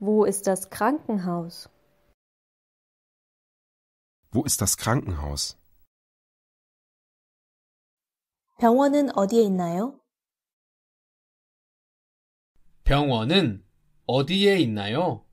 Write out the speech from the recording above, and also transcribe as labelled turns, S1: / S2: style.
S1: Wo ist das Krankenhaus?
S2: Wo
S3: ist das Krankenhaus?
S4: 병원은 어디에
S5: 있나요?
S3: 병원은 어디에 있나요?